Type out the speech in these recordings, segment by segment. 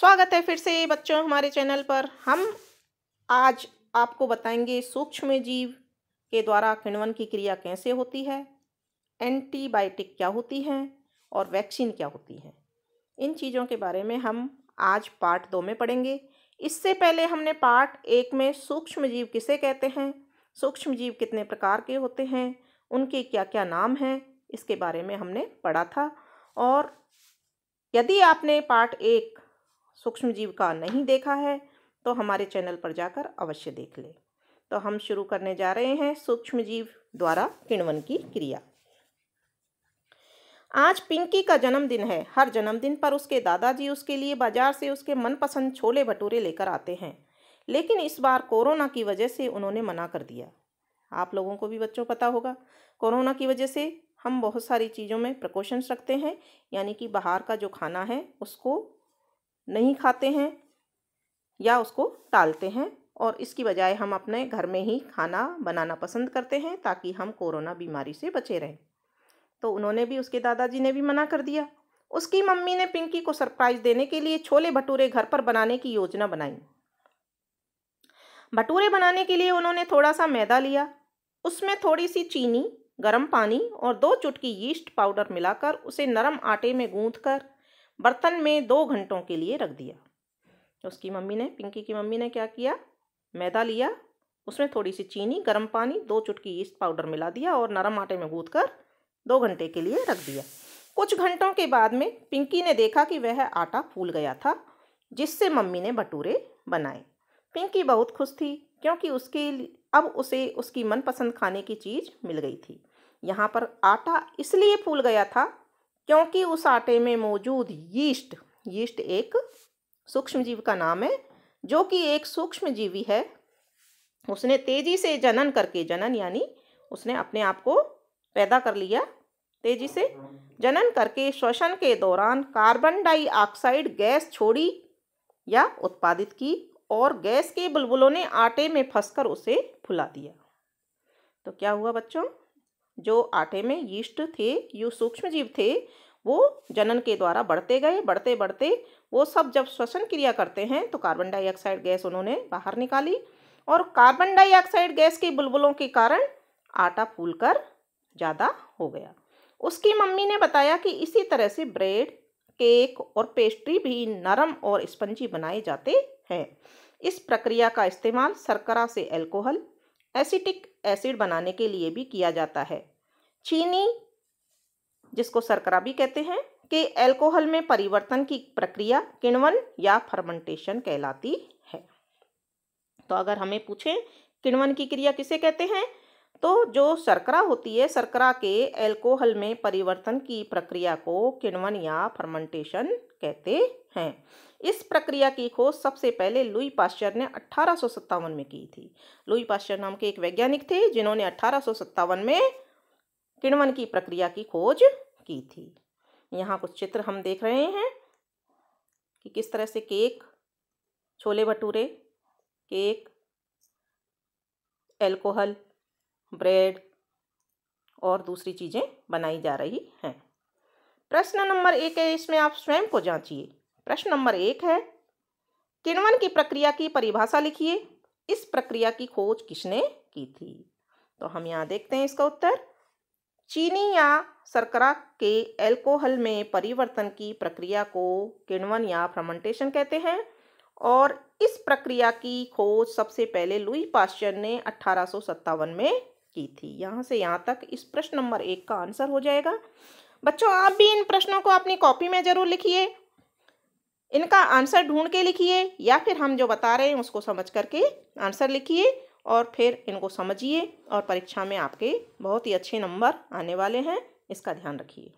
स्वागत है फिर से बच्चों हमारे चैनल पर हम आज आपको बताएंगे सूक्ष्म जीव के द्वारा किण्वन की क्रिया कैसे होती है एंटीबायोटिक क्या होती है और वैक्सीन क्या होती है इन चीज़ों के बारे में हम आज पार्ट दो में पढ़ेंगे इससे पहले हमने पार्ट एक में सूक्ष्म जीव किसे कहते हैं सूक्ष्म जीव कितने प्रकार के होते हैं उनके क्या क्या नाम हैं इसके बारे में हमने पढ़ा था और यदि आपने पार्ट एक सूक्ष्म जीव का नहीं देखा है तो हमारे चैनल पर जाकर अवश्य देख लें तो हम शुरू करने जा रहे हैं सूक्ष्म जीव द्वारा किण्वन की क्रिया आज पिंकी का जन्मदिन है हर जन्मदिन पर उसके दादाजी उसके लिए बाजार से उसके मनपसंद छोले भटूरे लेकर आते हैं लेकिन इस बार कोरोना की वजह से उन्होंने मना कर दिया आप लोगों को भी बच्चों पता होगा कोरोना की वजह से हम बहुत सारी चीज़ों में प्रकोशंस रखते हैं यानी कि बाहर का जो खाना है उसको नहीं खाते हैं या उसको टालते हैं और इसकी बजाय हम अपने घर में ही खाना बनाना पसंद करते हैं ताकि हम कोरोना बीमारी से बचे रहें तो उन्होंने भी उसके दादाजी ने भी मना कर दिया उसकी मम्मी ने पिंकी को सरप्राइज़ देने के लिए छोले भटूरे घर पर बनाने की योजना बनाई भटूरे बनाने के लिए उन्होंने थोड़ा सा मैदा लिया उसमें थोड़ी सी चीनी गर्म पानी और दो चुटकी यीस्ट पाउडर मिलाकर उसे नरम आटे में गूंथ कर बर्तन में दो घंटों के लिए रख दिया उसकी मम्मी ने पिंकी की मम्मी ने क्या किया मैदा लिया उसमें थोड़ी सी चीनी गर्म पानी दो चुटकी ईस्ट पाउडर मिला दिया और नरम आटे में गूँध कर दो घंटे के लिए रख दिया कुछ घंटों के बाद में पिंकी ने देखा कि वह आटा फूल गया था जिससे मम्मी ने भटूरे बनाए पिंकी बहुत खुश थी क्योंकि उसके अब उसे उसकी मनपसंद खाने की चीज़ मिल गई थी यहाँ पर आटा इसलिए फूल गया था क्योंकि उस आटे में मौजूद यीस्ट यीस्ट एक सूक्ष्म जीव का नाम है जो कि एक सूक्ष्म जीवी है उसने तेजी से जनन करके जनन यानी उसने अपने आप को पैदा कर लिया तेजी से जनन करके श्वसन के दौरान कार्बन डाइऑक्साइड गैस छोड़ी या उत्पादित की और गैस के बुलबुलों ने आटे में फंसकर उसे फुला दिया तो क्या हुआ बच्चों जो आटे में यीस्ट थे यू सूक्ष्म जीव थे वो जनन के द्वारा बढ़ते गए बढ़ते बढ़ते वो सब जब श्वसन क्रिया करते हैं तो कार्बन डाइऑक्साइड गैस उन्होंने बाहर निकाली और कार्बन डाइऑक्साइड गैस के बुलबुलों के कारण आटा फूल कर ज़्यादा हो गया उसकी मम्मी ने बताया कि इसी तरह से ब्रेड केक और पेस्ट्री भी नरम और स्पंजी बनाए जाते हैं इस प्रक्रिया का इस्तेमाल शर्करा से अल्कोहल एसिटिक एसिड बनाने के लिए भी किया जाता है चीनी जिसको सरकरा भी कहते हैं कि एल्कोहल में परिवर्तन की प्रक्रिया किण्वन या फर्मेंटेशन कहलाती है तो अगर हमें पूछें किण्वन की क्रिया किसे कहते हैं तो जो सरकरा होती है सरकरा के एल्कोहल में परिवर्तन की प्रक्रिया को किण्वन या फर्मेंटेशन कहते हैं इस प्रक्रिया की खोज सबसे पहले लुई पाश्चर ने अठारह में की थी लुई पाश्चर नाम के एक वैज्ञानिक थे जिन्होंने अठारह में किण्वन की प्रक्रिया की खोज की थी यहाँ कुछ चित्र हम देख रहे हैं कि किस तरह से cake chole bhature cake alcohol bread और दूसरी चीज़ें बनाई जा रही हैं प्रश्न नंबर एक है इसमें आप स्वयं को जांचिए प्रश्न नंबर एक है किण्वन की प्रक्रिया की परिभाषा लिखिए इस प्रक्रिया की खोज किसने की थी तो हम यहाँ देखते हैं इसका उत्तर चीनी या सरकरा के एल्कोहल में परिवर्तन की प्रक्रिया को किण्वन या फर्मेंटेशन कहते हैं और इस प्रक्रिया की खोज सबसे पहले लुई पाश्चर ने अट्ठारह में की थी यहाँ से यहाँ तक इस प्रश्न नंबर एक का आंसर हो जाएगा बच्चों आप भी इन प्रश्नों को अपनी कॉपी में ज़रूर लिखिए इनका आंसर ढूंढ के लिखिए या फिर हम जो बता रहे हैं उसको समझ करके आंसर लिखिए और फिर इनको समझिए और परीक्षा में आपके बहुत ही अच्छे नंबर आने वाले हैं इसका ध्यान रखिए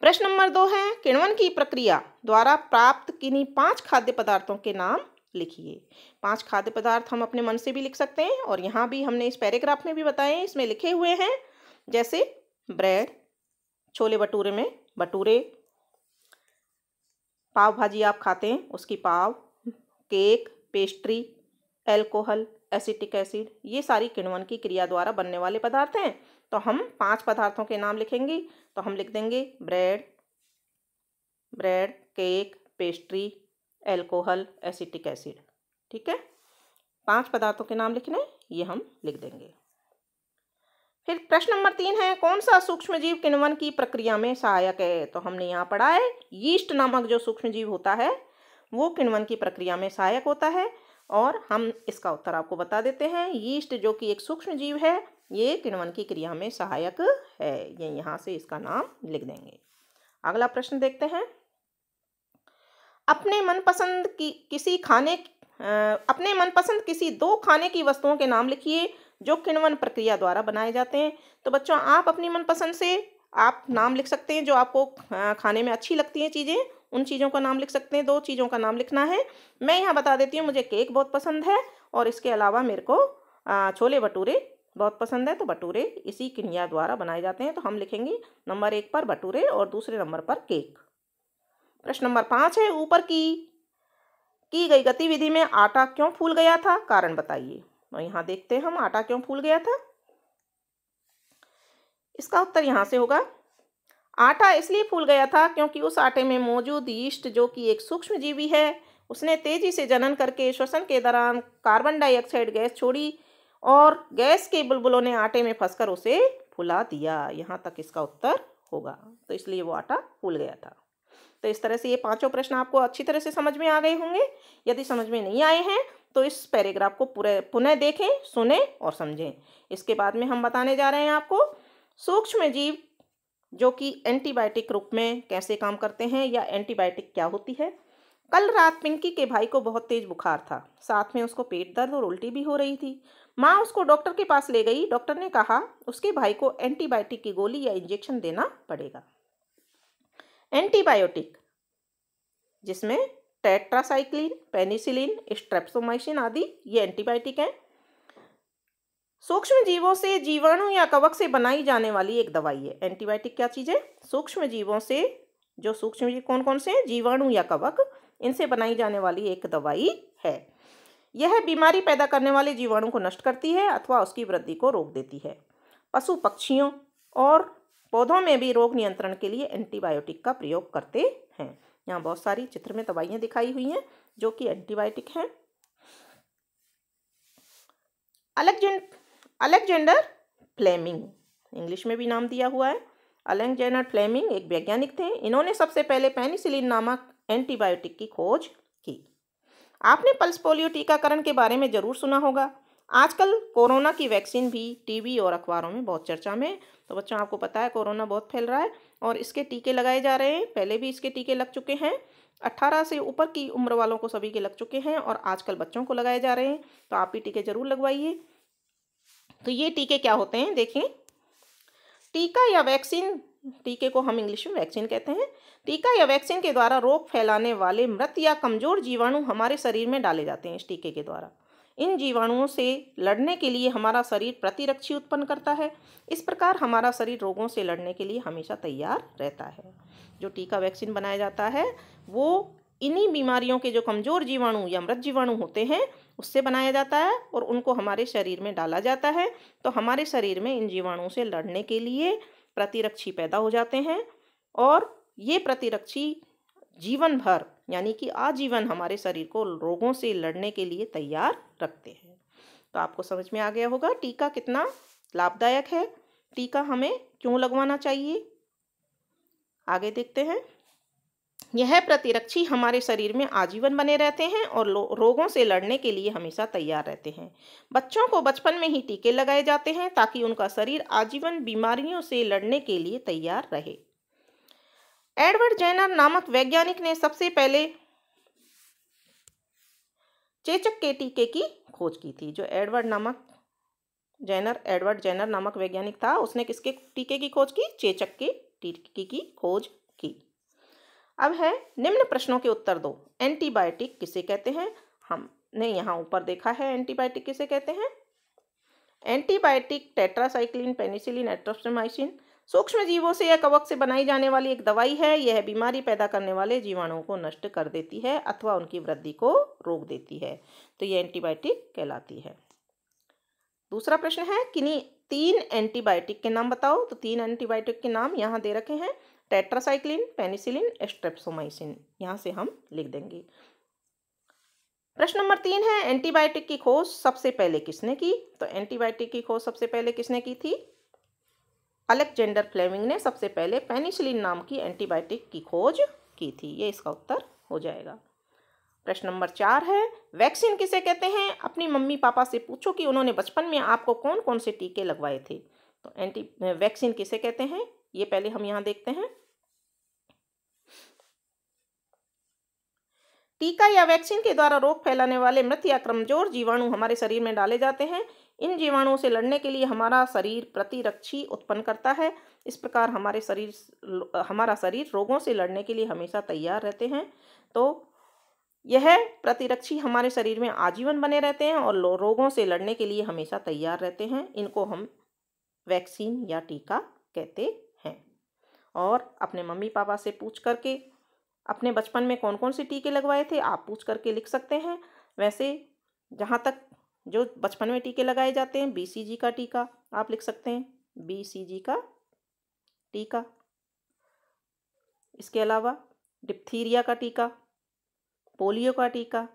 प्रश्न नंबर दो है किण्वन की प्रक्रिया द्वारा प्राप्त किन्हीं पांच खाद्य पदार्थों के नाम लिखिए पांच खाद्य पदार्थ हम अपने मन से भी लिख सकते हैं और यहाँ भी हमने इस पैराग्राफ में भी बताए इसमें लिखे हुए हैं जैसे ब्रेड छोले भटूरे में भटूरे पाव भाजी आप खाते हैं उसकी पाव cake pastry alcohol acetic acid ये सारी किण्वन की क्रिया द्वारा बनने वाले पदार्थ हैं तो हम पांच पदार्थों के नाम लिखेंगे तो हम लिख देंगे bread bread cake pastry alcohol acetic acid ठीक है पांच पदार्थों के नाम लिखने ये हम लिख देंगे फिर प्रश्न नंबर तीन है कौन सा सूक्ष्म जीव किण्वन की प्रक्रिया में सहायक है तो हमने यहाँ पढ़ा है यीस्ट नामक जो सूक्ष्म जीव होता है वो किण्वन की प्रक्रिया में सहायक होता है और हम इसका उत्तर आपको बता देते हैं यीस्ट जो कि एक सूक्ष्म जीव है ये किण्वन की क्रिया में सहायक है ये यहाँ से इसका नाम लिख देंगे अगला प्रश्न देखते हैं अपने मनपसंद की किसी खाने अपने मनपसंद किसी दो खाने की वस्तुओं के नाम लिखिए जो किण्वन प्रक्रिया द्वारा बनाए जाते हैं तो बच्चों आप अपनी मनपसंद से आप नाम लिख सकते हैं जो आपको खाने में अच्छी लगती हैं चीज़ें उन चीज़ों का नाम लिख सकते हैं दो चीज़ों का नाम लिखना है मैं यहाँ बता देती हूँ मुझे केक बहुत पसंद है और इसके अलावा मेरे को छोले भटूरे बहुत पसंद है तो भटूरे इसी किनिया द्वारा बनाए जाते हैं तो हम लिखेंगे नंबर एक पर भटूरे और दूसरे नंबर पर केक प्रश्न नंबर पाँच है ऊपर की की गई गतिविधि में आटा क्यों फूल गया था कारण बताइए तो यहाँ देखते हैं हम आटा क्यों फूल गया था इसका उत्तर यहाँ से होगा आटा इसलिए फूल गया था क्योंकि उस आटे में मौजूद ईष्ट जो कि एक सूक्ष्म जीवी है उसने तेजी से जनन करके श्वसन के दौरान कार्बन डाइऑक्साइड गैस छोड़ी और गैस के बुलबुलों ने आटे में फंसकर उसे फुला दिया यहाँ तक इसका उत्तर होगा तो इसलिए वो आटा फूल गया था तो इस तरह से ये पांचों प्रश्न आपको अच्छी तरह से समझ में आ गए होंगे यदि समझ में नहीं आए हैं तो इस पैराग्राफ को पूरे पुनः देखें सुने और समझें इसके बाद में हम बताने जा रहे हैं आपको सूक्ष्म जीव जो कि एंटीबायोटिक रूप में कैसे काम करते हैं या एंटीबायोटिक क्या होती है कल रात पिंकी के भाई को बहुत तेज बुखार था साथ में उसको पेट दर्द और उल्टी भी हो रही थी माँ उसको डॉक्टर के पास ले गई डॉक्टर ने कहा उसके भाई को एंटीबायोटिक की गोली या इंजेक्शन देना पड़ेगा एंटीबायोटिक जिसमें टेट्रासाइक्लिन पेनिसिलिन स्ट्रेप्सोमाइसिन आदि ये एंटीबायोटिक हैं सूक्ष्म जीवों से जीवाणु या कवक से बनाई जाने वाली एक दवाई है एंटीबायोटिक क्या चीज़ है सूक्ष्म जीवों से जो सूक्ष्म जीव कौन कौन से हैं जीवाणु या कवक इनसे बनाई जाने वाली एक दवाई है यह बीमारी पैदा करने वाले जीवाणु को नष्ट करती है अथवा उसकी वृद्धि को रोक देती है पशु पक्षियों और पौधों में भी रोग नियंत्रण के लिए एंटीबायोटिक का प्रयोग करते हैं यहाँ बहुत सारी चित्र में दवाइयाँ दिखाई हुई हैं जो कि एंटीबायोटिक हैं अलग जिन अलेक्जेंडर फ्लेमिंग इंग्लिश में भी नाम दिया हुआ है अलेक्जेंडर फ्लेमिंग एक वैज्ञानिक थे इन्होंने सबसे पहले पेनिसिलिन नामक एंटीबायोटिक की खोज की आपने पल्स पोलियो टीकाकरण के बारे में ज़रूर सुना होगा आजकल कोरोना की वैक्सीन भी टीवी और अखबारों में बहुत चर्चा में तो बच्चों आपको पता है कोरोना बहुत फैल रहा है और इसके टीके लगाए जा रहे हैं पहले भी इसके टीके लग चुके हैं अट्ठारह से ऊपर की उम्र वालों को सभी के लग चुके हैं और आजकल बच्चों को लगाए जा रहे हैं तो आप भी टीके ज़रूर लगवाइए तो ये टीके क्या होते हैं देखें टीका या वैक्सीन टीके को हम इंग्लिश में वैक्सीन कहते हैं टीका या वैक्सीन के द्वारा रोग फैलाने वाले मृत या कमजोर जीवाणु हमारे शरीर में डाले जाते हैं इस टीके के द्वारा इन जीवाणुओं से लड़ने के लिए हमारा शरीर प्रतिरक्षी उत्पन्न करता है इस प्रकार हमारा शरीर रोगों से लड़ने के लिए हमेशा तैयार रहता है जो टीका वैक्सीन बनाया जाता है वो इन्हीं बीमारियों के जो कमज़ोर जीवाणु या मृत जीवाणु होते हैं उससे बनाया जाता है और उनको हमारे शरीर में डाला जाता है तो हमारे शरीर में इन जीवाणुओं से लड़ने के लिए प्रतिरक्षी पैदा हो जाते हैं और ये प्रतिरक्षी जीवन भर यानी कि आजीवन हमारे शरीर को रोगों से लड़ने के लिए तैयार रखते हैं तो आपको समझ में आ गया होगा टीका कितना लाभदायक है टीका हमें क्यों लगवाना चाहिए आगे देखते हैं यह प्रतिरक्षी हमारे शरीर में आजीवन बने रहते हैं और रोगों से लड़ने के लिए हमेशा तैयार रहते हैं बच्चों को बचपन में ही टीके लगाए जाते हैं ताकि उनका शरीर आजीवन बीमारियों से लड़ने के लिए तैयार रहे एडवर्ड जैनर नामक वैज्ञानिक ने सबसे पहले चेचक के टीके की खोज की थी जो एडवर्ड नामक जैनर एडवर्ड जैनर नामक वैज्ञानिक था उसने किसके टीके की खोज की चेचक के टीके की खोज की अब है निम्न प्रश्नों के उत्तर दो एंटीबायोटिक किसे कहते हैं हमने यहाँ ऊपर देखा है एंटीबायोटिक किसे कहते हैं एंटीबायोटिक टेट्रासाइक्लिन पेनिसिलिन एट्रोस्टमाइसिन सूक्ष्म जीवों से या कवक से बनाई जाने वाली एक दवाई है यह बीमारी पैदा करने वाले जीवाणुओं को नष्ट कर देती है अथवा उनकी वृद्धि को रोक देती है तो यह एंटीबायोटिक कहलाती है दूसरा प्रश्न है किन्हीं तीन एंटीबायोटिक के नाम बताओ तो तीन एंटीबायोटिक के नाम यहाँ दे रखे हैं टेट्रासाइक्लिन पेनिसिलिन एस्ट्रेप्सोमाइसिन यहाँ से हम लिख देंगे प्रश्न नंबर तीन है एंटीबायोटिक की खोज सबसे पहले किसने की तो एंटीबायोटिक की खोज सबसे पहले किसने की थी अलेक्जेंडर फ्लेमिंग ने सबसे पहले पेनिसिलिन नाम की एंटीबायोटिक की खोज की थी ये इसका उत्तर हो जाएगा प्रश्न नंबर चार है वैक्सीन किसे कहते हैं अपनी मम्मी पापा से पूछो कि उन्होंने बचपन में आपको कौन कौन से टीके लगवाए थे तो एंटी वैक्सीन किसे कहते हैं ये पहले हम यहाँ देखते हैं टीका या वैक्सीन के द्वारा रोग फैलाने वाले मृत या कमजोर जीवाणु हमारे शरीर में डाले जाते हैं इन जीवाणुओं से लड़ने के लिए हमारा शरीर प्रतिरक्षी उत्पन्न करता है इस प्रकार हमारे शरीर हमारा शरीर रोगों से लड़ने के लिए हमेशा तैयार रहते हैं तो यह प्रतिरक्षी हमारे शरीर में आजीवन बने रहते हैं और रोगों से लड़ने के लिए हमेशा तैयार रहते हैं इनको हम वैक्सीन या टीका कहते और अपने मम्मी पापा से पूछ करके अपने बचपन में कौन कौन से टीके लगवाए थे आप पूछ करके लिख सकते हैं वैसे जहाँ तक जो बचपन में टीके लगाए जाते हैं बीसीजी का टीका आप लिख सकते हैं बीसीजी का टीका इसके अलावा डिप्थीरिया का टीका पोलियो का टीका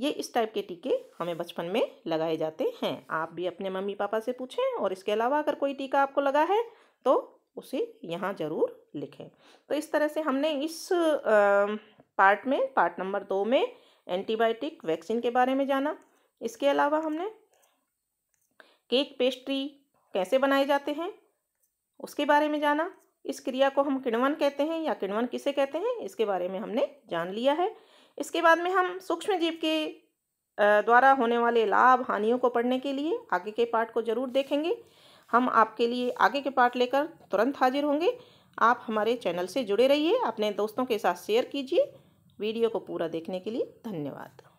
ये इस टाइप के टीके हमें बचपन में लगाए जाते हैं आप भी अपने मम्मी पापा से पूछें और इसके अलावा अगर कोई टीका आपको लगा है तो उसे यहाँ ज़रूर लिखें तो इस तरह से हमने इस पार्ट में पार्ट नंबर दो में एंटीबायोटिक वैक्सीन के बारे में जाना इसके अलावा हमने केक पेस्ट्री कैसे बनाए जाते हैं उसके बारे में जाना इस क्रिया को हम किण्वन कहते हैं या किण्वन किसे कहते हैं इसके बारे में हमने जान लिया है इसके बाद में हम सूक्ष्म जीव के द्वारा होने वाले लाभ हानियों को पढ़ने के लिए आगे के पार्ट को जरूर देखेंगे हम आपके लिए आगे के पार्ट लेकर तुरंत हाजिर होंगे आप हमारे चैनल से जुड़े रहिए अपने दोस्तों के साथ शेयर कीजिए वीडियो को पूरा देखने के लिए धन्यवाद